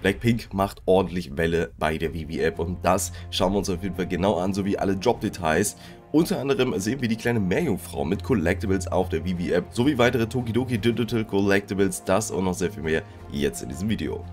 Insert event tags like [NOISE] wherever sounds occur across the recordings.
Blackpink macht ordentlich Welle bei der VB-App und das schauen wir uns auf jeden Fall genau an, sowie alle Jobdetails. Unter anderem sehen wir die kleine Meerjungfrau mit Collectibles auf der VB-App sowie weitere Tokidoki Digital Collectibles, das und noch sehr viel mehr jetzt in diesem Video.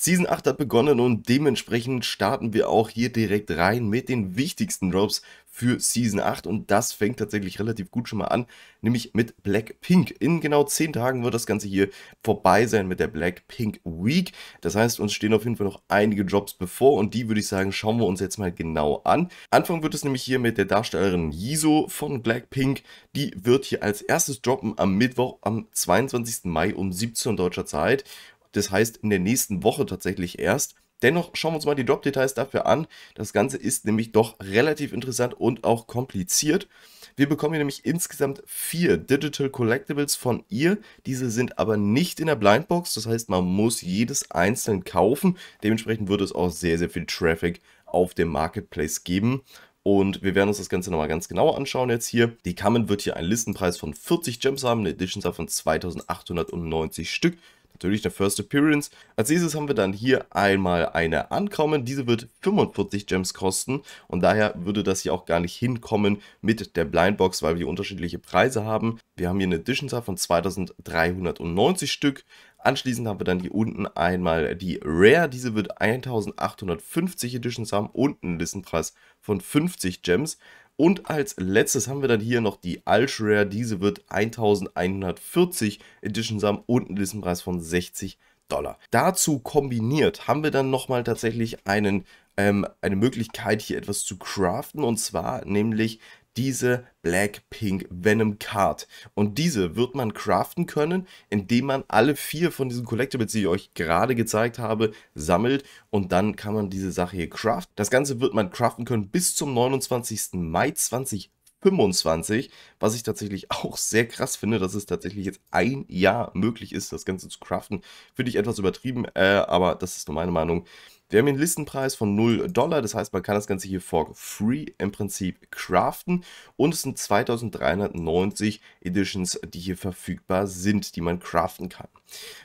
Season 8 hat begonnen und dementsprechend starten wir auch hier direkt rein mit den wichtigsten Drops für Season 8 und das fängt tatsächlich relativ gut schon mal an, nämlich mit Blackpink. In genau 10 Tagen wird das Ganze hier vorbei sein mit der Blackpink Week. Das heißt, uns stehen auf jeden Fall noch einige Jobs bevor und die würde ich sagen, schauen wir uns jetzt mal genau an. Anfangen wird es nämlich hier mit der Darstellerin Jiso von Blackpink. Die wird hier als erstes droppen am Mittwoch am 22. Mai um 17 Uhr deutscher Zeit das heißt in der nächsten Woche tatsächlich erst. Dennoch schauen wir uns mal die Drop-Details dafür an. Das Ganze ist nämlich doch relativ interessant und auch kompliziert. Wir bekommen hier nämlich insgesamt vier Digital Collectibles von ihr. Diese sind aber nicht in der Blindbox. Das heißt, man muss jedes einzeln kaufen. Dementsprechend wird es auch sehr, sehr viel Traffic auf dem Marketplace geben. Und wir werden uns das Ganze nochmal ganz genauer anschauen jetzt hier. Die Kamen wird hier einen Listenpreis von 40 Gems haben, eine Edition von 2890 Stück natürlich eine First Appearance. Als nächstes haben wir dann hier einmal eine Ankommen. Diese wird 45 Gems kosten und daher würde das hier auch gar nicht hinkommen mit der Blindbox, weil wir unterschiedliche Preise haben. Wir haben hier eine Edition von 2390 Stück. Anschließend haben wir dann hier unten einmal die Rare. Diese wird 1850 Editions haben und einen Listenpreis von 50 Gems. Und als letztes haben wir dann hier noch die Ultra. Rare. Diese wird 1140 Edition haben und einen Listenpreis von 60 Dollar. Dazu kombiniert haben wir dann nochmal tatsächlich einen, ähm, eine Möglichkeit hier etwas zu craften und zwar nämlich diese Blackpink Venom Card. Und diese wird man craften können, indem man alle vier von diesen Collectibles, die ich euch gerade gezeigt habe, sammelt. Und dann kann man diese Sache hier craften. Das Ganze wird man craften können bis zum 29. Mai 2020. 25, was ich tatsächlich [LAUGHS] auch sehr krass finde, dass es tatsächlich jetzt ein Jahr möglich ist, das Ganze zu craften. Finde ich etwas übertrieben, äh, aber das ist nur meine Meinung. Wir haben einen Listenpreis von 0 Dollar, das heißt, man kann das Ganze hier for free im Prinzip craften und es sind 2390 Editions, die hier verfügbar sind, die man craften kann.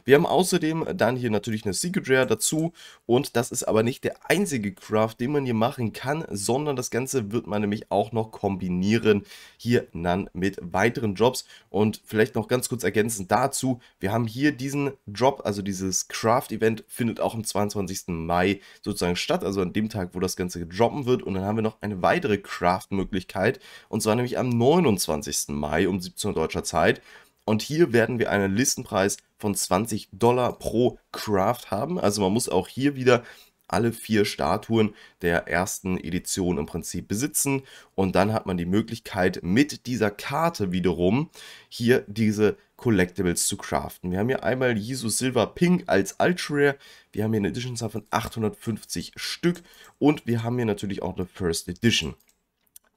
Wir haben außerdem dann hier natürlich eine Secret Rare dazu und das ist aber nicht der einzige Craft, den man hier machen kann, sondern das Ganze wird man nämlich auch noch kombinieren hier dann mit weiteren Jobs und vielleicht noch ganz kurz ergänzend dazu, wir haben hier diesen Drop, also dieses Craft Event findet auch am 22. Mai sozusagen statt, also an dem Tag, wo das Ganze droppen wird. Und dann haben wir noch eine weitere Craft-Möglichkeit, und zwar nämlich am 29. Mai um 17 Uhr deutscher Zeit. Und hier werden wir einen Listenpreis von 20 Dollar pro Craft haben. Also man muss auch hier wieder alle vier Statuen der ersten Edition im Prinzip besitzen. Und dann hat man die Möglichkeit, mit dieser Karte wiederum hier diese Collectibles zu craften. Wir haben hier einmal Jesus Silver Pink als Ultra Rare. Wir haben hier eine Edition von 850 Stück. Und wir haben hier natürlich auch eine First Edition.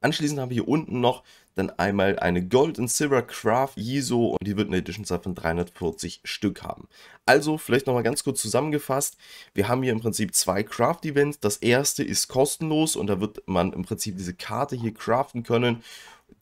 Anschließend haben wir hier unten noch dann einmal eine Gold and Silver Craft Jiso und die wird eine Editionzahl von 340 Stück haben. Also vielleicht nochmal ganz kurz zusammengefasst, wir haben hier im Prinzip zwei Craft Events. Das erste ist kostenlos und da wird man im Prinzip diese Karte hier craften können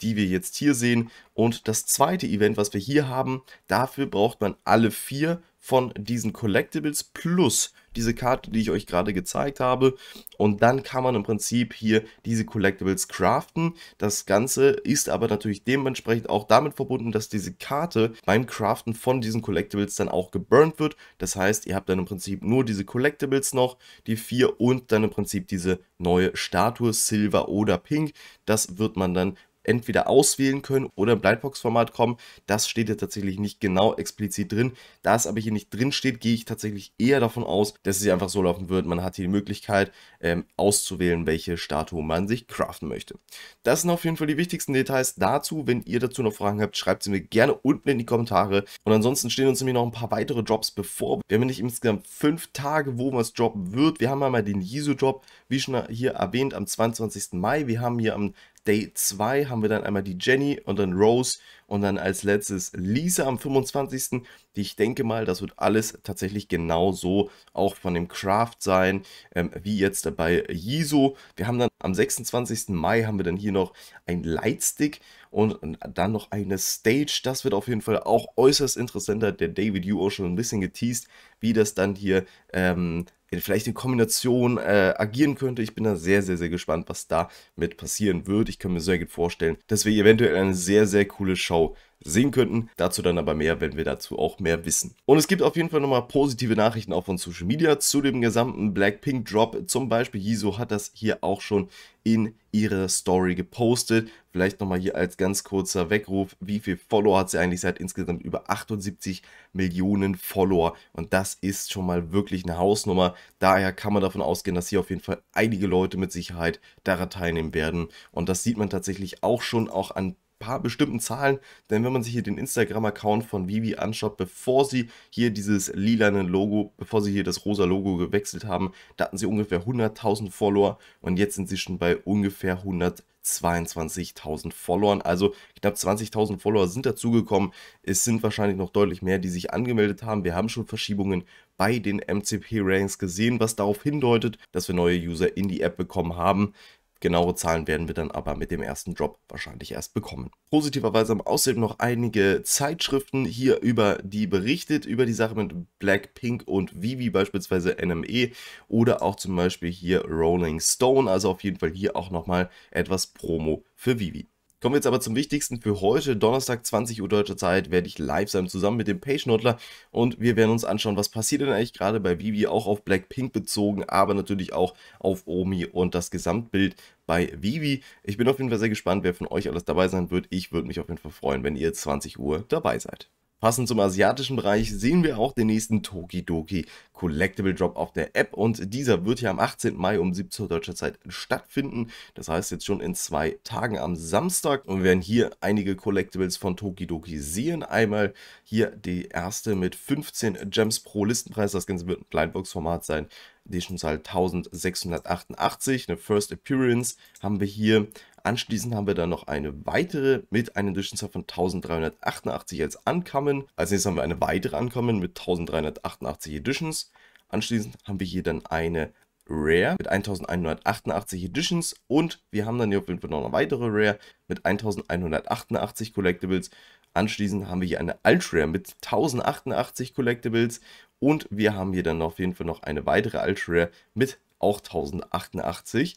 die wir jetzt hier sehen. Und das zweite Event, was wir hier haben, dafür braucht man alle vier von diesen Collectibles plus diese Karte, die ich euch gerade gezeigt habe. Und dann kann man im Prinzip hier diese Collectibles craften. Das Ganze ist aber natürlich dementsprechend auch damit verbunden, dass diese Karte beim Craften von diesen Collectibles dann auch geburnt wird. Das heißt, ihr habt dann im Prinzip nur diese Collectibles noch, die vier und dann im Prinzip diese neue Statue, Silver oder Pink. Das wird man dann entweder auswählen können oder im Blindbox-Format kommen. Das steht ja tatsächlich nicht genau explizit drin. Da es aber hier nicht drin steht, gehe ich tatsächlich eher davon aus, dass es hier einfach so laufen wird. Man hat hier die Möglichkeit ähm, auszuwählen, welche Statue man sich craften möchte. Das sind auf jeden Fall die wichtigsten Details dazu. Wenn ihr dazu noch Fragen habt, schreibt sie mir gerne unten in die Kommentare. Und ansonsten stehen uns nämlich noch ein paar weitere Jobs bevor. Wir haben nämlich insgesamt fünf Tage, wo was droppen wird. Wir haben einmal den jisu job wie schon hier erwähnt, am 22. Mai. Wir haben hier am Day 2 haben wir dann einmal die Jenny und dann Rose und dann als letztes Lisa am 25. Die ich denke mal, das wird alles tatsächlich genau so auch von dem Craft sein, ähm, wie jetzt bei Jiso. Wir haben dann am 26. Mai haben wir dann hier noch ein Lightstick und dann noch eine Stage. Das wird auf jeden Fall auch äußerst interessanter. der David Yu auch schon ein bisschen geteased, wie das dann hier ähm, vielleicht in Kombination äh, agieren könnte. Ich bin da sehr, sehr, sehr gespannt, was da mit passieren wird. Ich kann mir sehr gut vorstellen, dass wir eventuell eine sehr, sehr coole Show Show sehen könnten. Dazu dann aber mehr, wenn wir dazu auch mehr wissen. Und es gibt auf jeden Fall nochmal positive Nachrichten auch von Social Media zu dem gesamten Blackpink Drop. Zum Beispiel Jisoo hat das hier auch schon in ihrer Story gepostet. Vielleicht nochmal hier als ganz kurzer Weckruf, wie viel Follower hat sie eigentlich? seit insgesamt über 78 Millionen Follower und das ist schon mal wirklich eine Hausnummer. Daher kann man davon ausgehen, dass hier auf jeden Fall einige Leute mit Sicherheit daran teilnehmen werden und das sieht man tatsächlich auch schon auch an paar bestimmten Zahlen, denn wenn man sich hier den Instagram-Account von Vivi anschaut, bevor sie hier dieses lilane Logo, bevor sie hier das rosa Logo gewechselt haben, da hatten sie ungefähr 100.000 Follower und jetzt sind sie schon bei ungefähr 100. 22.000 Followern. Also knapp 20.000 Follower sind dazugekommen. Es sind wahrscheinlich noch deutlich mehr, die sich angemeldet haben. Wir haben schon Verschiebungen bei den MCP-Ranks gesehen, was darauf hindeutet, dass wir neue User in die App bekommen haben. Genauere Zahlen werden wir dann aber mit dem ersten Drop wahrscheinlich erst bekommen. Positiverweise haben außerdem noch einige Zeitschriften hier über die berichtet, über die Sache mit Blackpink und Vivi, beispielsweise NME oder auch zum Beispiel hier Rolling Stone. Also auf jeden Fall hier auch nochmal etwas Promo für Vivi. Kommen wir jetzt aber zum Wichtigsten für heute. Donnerstag, 20 Uhr deutscher Zeit, werde ich live sein, zusammen mit dem Page-Nodler. Und wir werden uns anschauen, was passiert denn eigentlich gerade bei Vivi, auch auf Blackpink bezogen, aber natürlich auch auf Omi und das Gesamtbild bei Vivi. Ich bin auf jeden Fall sehr gespannt, wer von euch alles dabei sein wird. Ich würde mich auf jeden Fall freuen, wenn ihr 20 Uhr dabei seid. Passend zum asiatischen Bereich sehen wir auch den nächsten Tokidoki Collectible Drop auf der App und dieser wird ja am 18. Mai um 17 Uhr deutscher Zeit stattfinden. Das heißt jetzt schon in zwei Tagen am Samstag und wir werden hier einige Collectibles von Tokidoki sehen. Einmal hier die erste mit 15 Gems pro Listenpreis. Das Ganze wird ein Blindbox-Format sein. Edition Zahl 1688, eine First Appearance haben wir hier. Anschließend haben wir dann noch eine weitere mit einem Durchschnittswert von 1388 als Ankommen. Als nächstes haben wir eine weitere Ankommen mit 1388 Editions. Anschließend haben wir hier dann eine Rare mit 1188 Editions und wir haben dann hier auf jeden Fall noch eine weitere Rare mit 1188 Collectibles. Anschließend haben wir hier eine Alt-Rare mit 1088 Collectibles und wir haben hier dann auf jeden Fall noch eine weitere Alt-Rare mit auch 1088.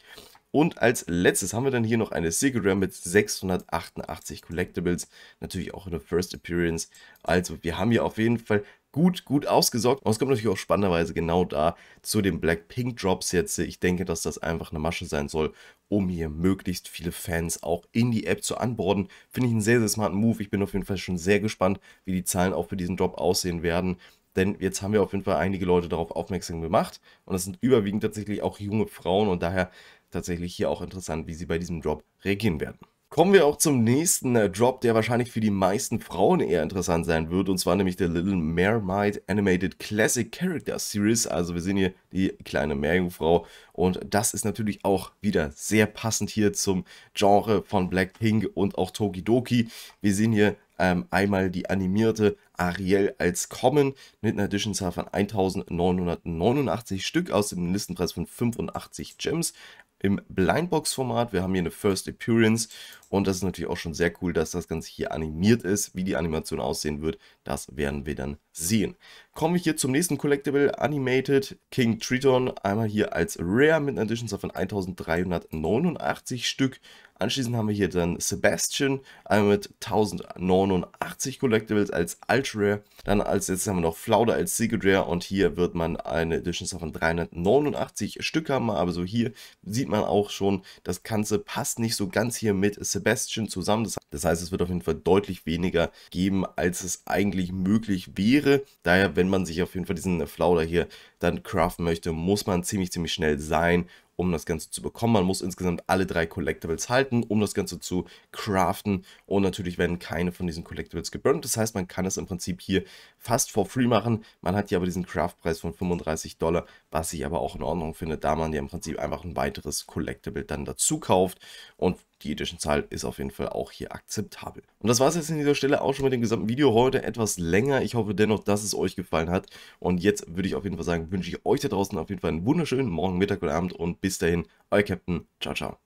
Und als letztes haben wir dann hier noch eine Secret Sigurd mit 688 Collectibles. Natürlich auch eine First Appearance. Also wir haben hier auf jeden Fall gut, gut ausgesorgt. Und es kommt natürlich auch spannenderweise genau da zu den Blackpink Drops jetzt. Ich denke, dass das einfach eine Masche sein soll, um hier möglichst viele Fans auch in die App zu anborden. Finde ich einen sehr, sehr smarten Move. Ich bin auf jeden Fall schon sehr gespannt, wie die Zahlen auch für diesen Drop aussehen werden. Denn jetzt haben wir auf jeden Fall einige Leute darauf aufmerksam gemacht. Und das sind überwiegend tatsächlich auch junge Frauen. Und daher tatsächlich hier auch interessant, wie sie bei diesem Drop reagieren werden. Kommen wir auch zum nächsten äh, Drop, der wahrscheinlich für die meisten Frauen eher interessant sein wird, und zwar nämlich der Little Mermaid Animated Classic Character Series. Also wir sehen hier die kleine Meerjungfrau und das ist natürlich auch wieder sehr passend hier zum Genre von Blackpink und auch Tokidoki. Wir sehen hier ähm, einmal die animierte Ariel als Common mit einer Editionzahl von 1989 Stück aus dem Listenpreis von 85 Gems im Blindbox-Format. Wir haben hier eine First Appearance und das ist natürlich auch schon sehr cool, dass das Ganze hier animiert ist. Wie die Animation aussehen wird, das werden wir dann sehen komme ich hier zum nächsten Collectible, Animated King Triton, einmal hier als Rare mit einer Editionzahl von 1389 Stück. Anschließend haben wir hier dann Sebastian, einmal mit 1089 Collectibles als Ultra Rare. Dann als letztes haben wir noch Flauder als Secret Rare und hier wird man eine Editionzahl von 389 Stück haben. Aber so hier sieht man auch schon, das Ganze passt nicht so ganz hier mit Sebastian zusammen. Das heißt, es wird auf jeden Fall deutlich weniger geben, als es eigentlich möglich wäre. Daher, wenn wenn man sich auf jeden Fall diesen Flauder hier dann craften möchte, muss man ziemlich, ziemlich schnell sein, um das Ganze zu bekommen. Man muss insgesamt alle drei Collectibles halten, um das Ganze zu craften. Und natürlich werden keine von diesen Collectibles geburnt. Das heißt, man kann es im Prinzip hier fast for free machen. Man hat hier aber diesen Craftpreis von 35 Dollar, was ich aber auch in Ordnung finde, da man ja im Prinzip einfach ein weiteres Collectible dann dazu kauft. Und die Edition Zahl ist auf jeden Fall auch hier akzeptabel. Und das war es jetzt an dieser Stelle auch schon mit dem gesamten Video heute etwas länger. Ich hoffe dennoch, dass es euch gefallen hat. Und jetzt würde ich auf jeden Fall sagen, wünsche ich euch da draußen auf jeden Fall einen wunderschönen Morgen, Mittag oder Abend und bis dahin, euer Captain. Ciao, ciao.